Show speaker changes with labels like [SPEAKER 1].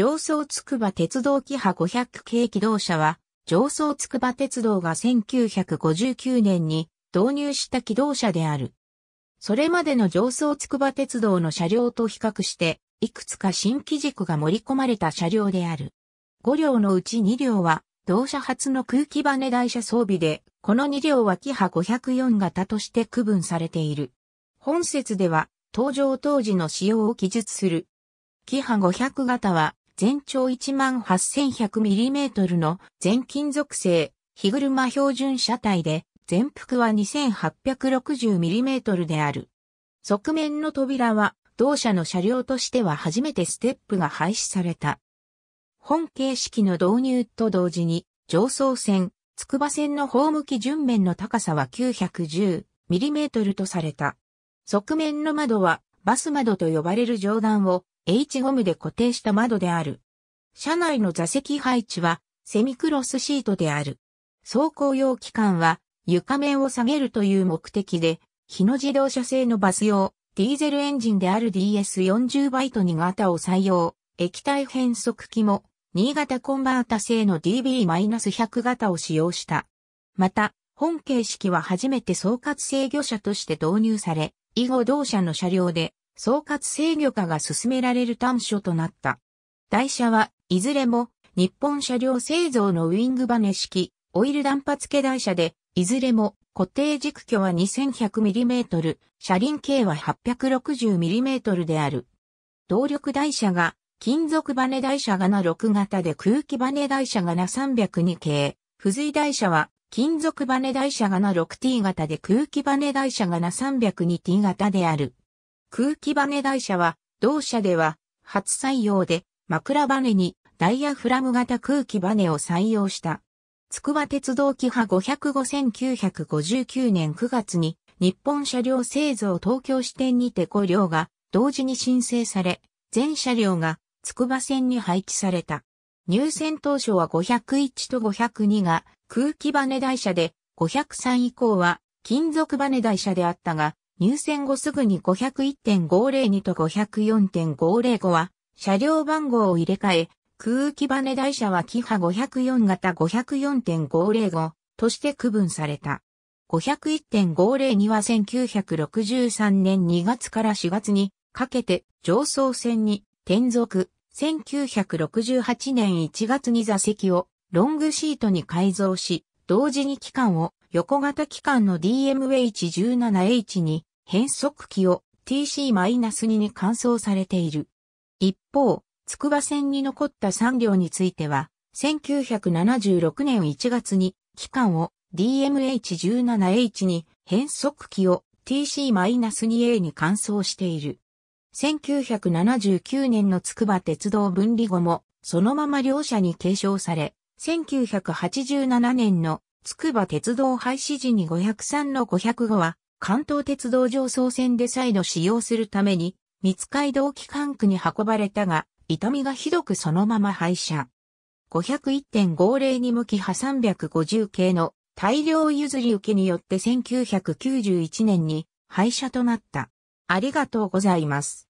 [SPEAKER 1] 上層筑波鉄道キハ500系機動車は、上層筑波鉄道が1959年に導入した機動車である。それまでの上層筑波鉄道の車両と比較して、いくつか新機軸が盛り込まれた車両である。5両のうち2両は、同社初の空気バネ台車装備で、この2両はキハ504型として区分されている。本説では、登場当時の仕様を記述する。キハ500型は全長 18,100mm の全金属製、日車標準車体で、全幅は 2860mm である。側面の扉は、同社の車両としては初めてステップが廃止された。本形式の導入と同時に、上層線、筑波線のホーム基準面の高さは 910mm とされた。側面の窓は、バス窓と呼ばれる上段を H ゴムで固定した窓である。車内の座席配置はセミクロスシートである。走行用機関は床面を下げるという目的で、日野自動車製のバス用、ディーゼルエンジンである DS40 バイト2型を採用、液体変速機も、新潟コンバータ製の DB-100 型を使用した。また、本形式は初めて総括制御車として導入され、以後同社の車両で総括制御化が進められる端緒となった。台車はいずれも日本車両製造のウィングバネ式オイル断髪系台車で、いずれも固定軸距は 2100mm、車輪径は 860mm である。動力台車が金属バネ台車がな6型で空気バネ台車がな302系。付随台車は金属バネ台車がな 6T 型で空気バネ台車がな 302T 型である。空気バネ台車は、同社では、初採用で、枕バネにダイヤフラム型空気バネを採用した。筑波鉄道機派5 0 5 9 5 9年9月に、日本車両製造東京支店にて5両が、同時に申請され、全車両が、筑波線に配置された。入線当初は501と502が、空気バネ台車で、503以降は、金属バネ台車であったが、入選後すぐに501.502と504.505は、車両番号を入れ替え、空気バネ台車はキハ504型504.505として区分された。501.502は1963年2月から4月にかけて上層線に転属、1968年1月に座席をロングシートに改造し、同時に機関を横型機関の DMH17H に変速機を TC-2 に換装されている。一方、筑波線に残った3両については、1976年1月に機関を DMH17H に変速機を TC-2A に換装している。1979年の筑波鉄道分離後も、そのまま両社に継承され、1987年の筑波鉄道廃止時に503の505は関東鉄道上層線で再度使用するために、三街道機関区に運ばれたが、痛みがひどくそのまま廃車。501.50に向き派350系の大量譲り受けによって1991年に廃車となった。ありがとうございます。